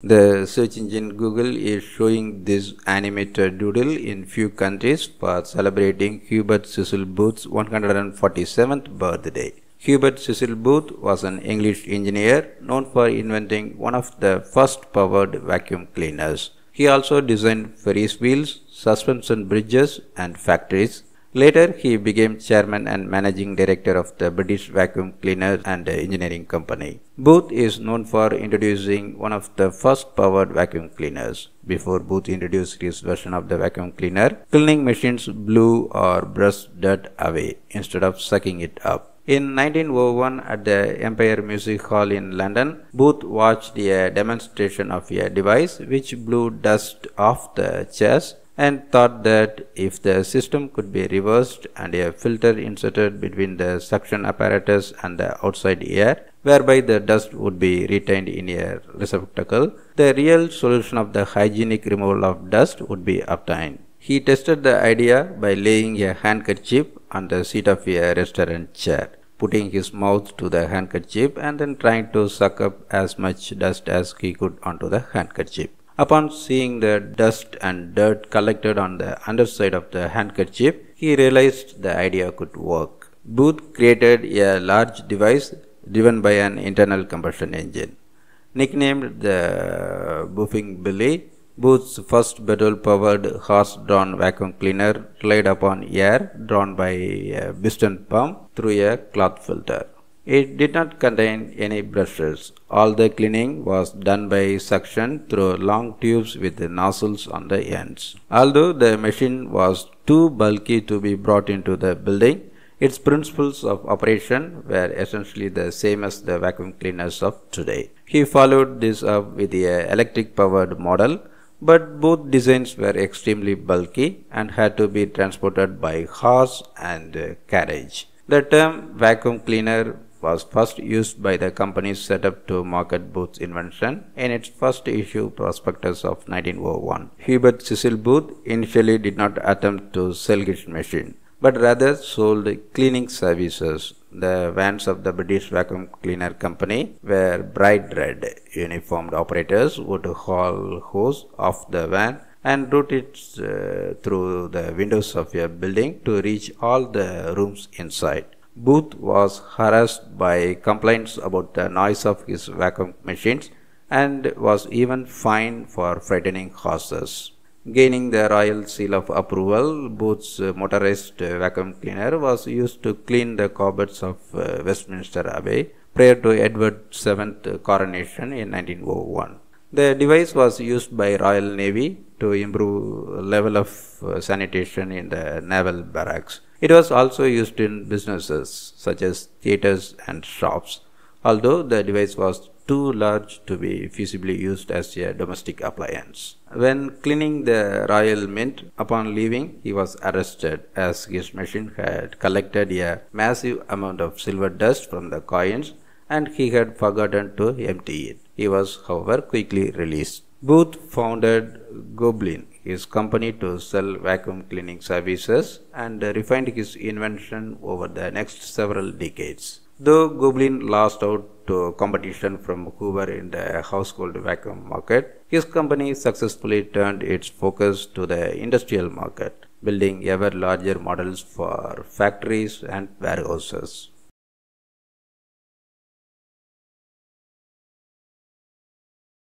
The search engine Google is showing this animated doodle in few countries for celebrating Hubert Cecil Booth's 147th birthday. Hubert Cecil Booth was an English engineer known for inventing one of the first powered vacuum cleaners. He also designed ferris wheels, suspension bridges and factories Later, he became chairman and managing director of the British Vacuum Cleaners and Engineering Company. Booth is known for introducing one of the first powered vacuum cleaners. Before Booth introduced his version of the vacuum cleaner, cleaning machines blew or brushed dirt away instead of sucking it up. In 1901, at the Empire Music Hall in London, Booth watched a demonstration of a device which blew dust off the chairs and thought that if the system could be reversed and a filter inserted between the suction apparatus and the outside air, whereby the dust would be retained in a receptacle, the real solution of the hygienic removal of dust would be obtained. He tested the idea by laying a handkerchief on the seat of a restaurant chair, putting his mouth to the handkerchief and then trying to suck up as much dust as he could onto the handkerchief. Upon seeing the dust and dirt collected on the underside of the handkerchief, he realized the idea could work. Booth created a large device driven by an internal combustion engine. Nicknamed the "boofing Billy, Booth's first petrol powered horse drawn vacuum cleaner relied upon air drawn by a piston pump through a cloth filter. It did not contain any brushes. All the cleaning was done by suction through long tubes with nozzles on the ends. Although the machine was too bulky to be brought into the building, its principles of operation were essentially the same as the vacuum cleaners of today. He followed this up with the electric powered model, but both designs were extremely bulky and had to be transported by horse and carriage. The term vacuum cleaner was first used by the company set up to market Booth's invention in its first issue prospectus of 1901. Hubert Cecil Booth initially did not attempt to sell his machine, but rather sold cleaning services. The vans of the British Vacuum Cleaner Company were bright red. Uniformed operators would haul hose off the van and route it uh, through the windows of a building to reach all the rooms inside. Booth was harassed by complaints about the noise of his vacuum machines and was even fined for frightening horses. Gaining the royal seal of approval, Booth's motorized vacuum cleaner was used to clean the cobbets of uh, Westminster Abbey prior to Edward VII's coronation in 1901. The device was used by Royal Navy to improve level of uh, sanitation in the naval barracks. It was also used in businesses such as theaters and shops, although the device was too large to be feasibly used as a domestic appliance. When cleaning the royal mint upon leaving, he was arrested as his machine had collected a massive amount of silver dust from the coins and he had forgotten to empty it. He was, however, quickly released. Booth founded Goblin, his company to sell vacuum cleaning services and refined his invention over the next several decades. Though Goblin lost out to competition from Hoover in the household vacuum market, his company successfully turned its focus to the industrial market, building ever larger models for factories and warehouses.